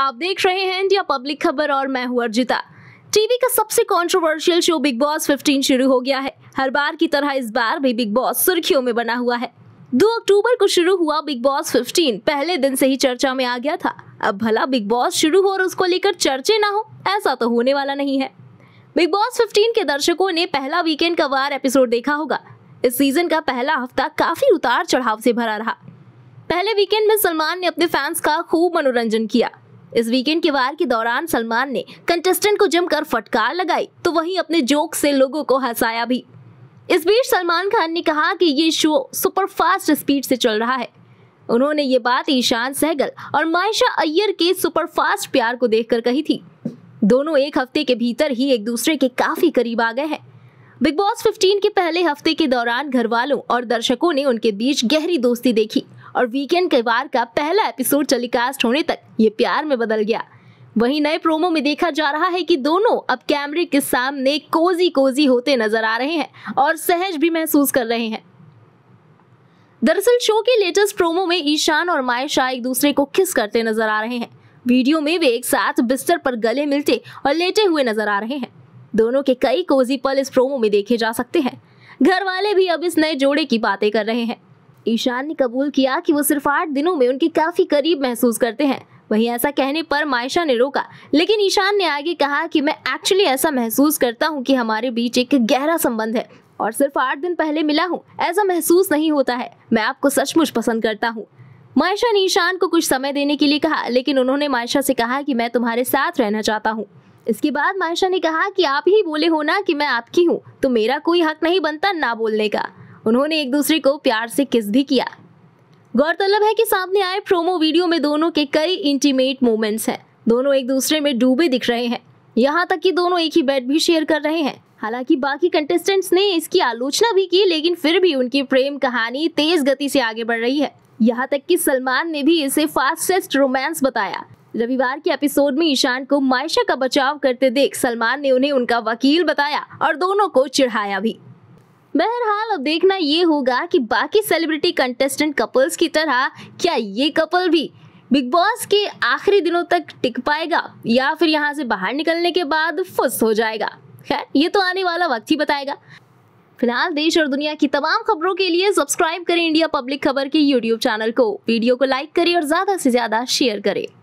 आप देख रहे हैं इंडिया पब्लिक खबर और मैं हूं अर्जिता टीवी का सबसे कंट्रोवर्शियल शो बिग बॉस 15 शुरू हो गया है हर बार की तरह इस बार भी बिग बॉस सुर्खियों में बना हुआ है 2 अक्टूबर को शुरू हुआ बिग बॉस 15 पहले दिन से ही चर्चा में आ गया था अब भला बिग बॉस शुरू हो और उसको लेकर चर्चे ना हो ऐसा तो होने वाला नहीं है बिग बॉस फिफ्टीन के दर्शकों ने पहला वीकेंड का वार एपिसोड देखा होगा इस सीजन का पहला हफ्ता काफी उतार चढ़ाव से भरा रहा पहले वीकेंड में सलमान ने अपने फैंस का खूब मनोरंजन किया इस वीकेंड के वार के दौरान सलमान ने कंटेस्टेंट को जमकर फटकार लगाई तो वहीं अपने जोक से लोगों को हंसाया भी इस बीच सलमान खान ने कहा कि ये शो सुपर फास्ट स्पीड से चल रहा है उन्होंने ये बात ईशान सहगल और मायशा अय्यर के सुपर फास्ट प्यार को देखकर कही थी दोनों एक हफ्ते के भीतर ही एक दूसरे के काफी करीब आ गए हैं बिग बॉस 15 के पहले हफ्ते के दौरान घर वालों और दर्शकों ने उनके बीच गहरी दोस्ती देखी और वीकेंड के बार का पहला एपिसोड टेलीकास्ट होने तक ये प्यार में बदल गया वहीं नए प्रोमो में देखा जा रहा है कि दोनों अब कैमरे के सामने कोजी कोजी होते नजर आ रहे हैं और सहज भी महसूस कर रहे हैं दरअसल शो के लेटेस्ट प्रोमो में ईशान और मायशा एक दूसरे को किस करते नजर आ रहे हैं वीडियो में वे एक साथ बिस्तर पर गले मिलते और लेटे हुए नजर आ रहे हैं दोनों के कई कोजी पल इस प्रोमो में देखे जा सकते हैं घर वाले भी अब इस नए जोड़े की बातें कर रहे हैं ईशान ने कबूल किया कि वो सिर्फ आठ दिनों में उनके काफी करीब महसूस करते हैं वहीं ऐसा कहने पर मायशा ने रोका लेकिन ईशान ने आगे कहा कि मैं एक्चुअली ऐसा महसूस करता हूँ कि हमारे बीच एक गहरा संबंध है और सिर्फ आठ दिन पहले मिला हूँ ऐसा महसूस नहीं होता है मैं आपको सचमुच पसंद करता हूँ मायशा ने ईशान को कुछ समय देने के लिए कहा लेकिन उन्होंने मायशा से कहा कि मैं तुम्हारे साथ रहना चाहता हूँ इसके बाद मायशा ने कहा कि आप ही बोले हो ना कि मैं आपकी हूँ तो मेरा कोई हक नहीं बनता ना बोलने का उन्होंने एक दूसरे को प्यार से किस भी किया गौरतलब है कि सामने आए प्रोमो वीडियो में दोनों के कई इंटीमेट मोमेंट्स हैं दोनों एक दूसरे में डूबे दिख रहे हैं यहाँ तक कि दोनों एक ही बेड भी शेयर कर रहे हैं हालांकि बाकी कंटेस्टेंट्स ने इसकी आलोचना भी की लेकिन फिर भी उनकी प्रेम कहानी तेज गति से आगे बढ़ रही है यहाँ तक कि सलमान ने भी इसे फास्टेस्ट रोमांस बताया रविवार के एपिसोड में ईशान को मायशा का बचाव करते देख सलमान ने उन्हें उनका वकील बताया और दोनों को चिढ़ाया भी बहरहाल अब देखना ये होगा कि बाकी सेलिब्रिटी कंटेस्टेंट कपल्स की तरह क्या ये कपल भी बिग बॉस के आखिरी दिनों तक टिक पाएगा या फिर यहाँ से बाहर निकलने के बाद फुस हो जाएगा खैर ये तो आने वाला वक्त ही बताएगा फिलहाल देश और दुनिया की तमाम खबरों के लिए सब्सक्राइब करें इंडिया पब्लिक खबर के यूट्यूब चैनल को वीडियो को लाइक करें और ज़्यादा से ज़्यादा शेयर करें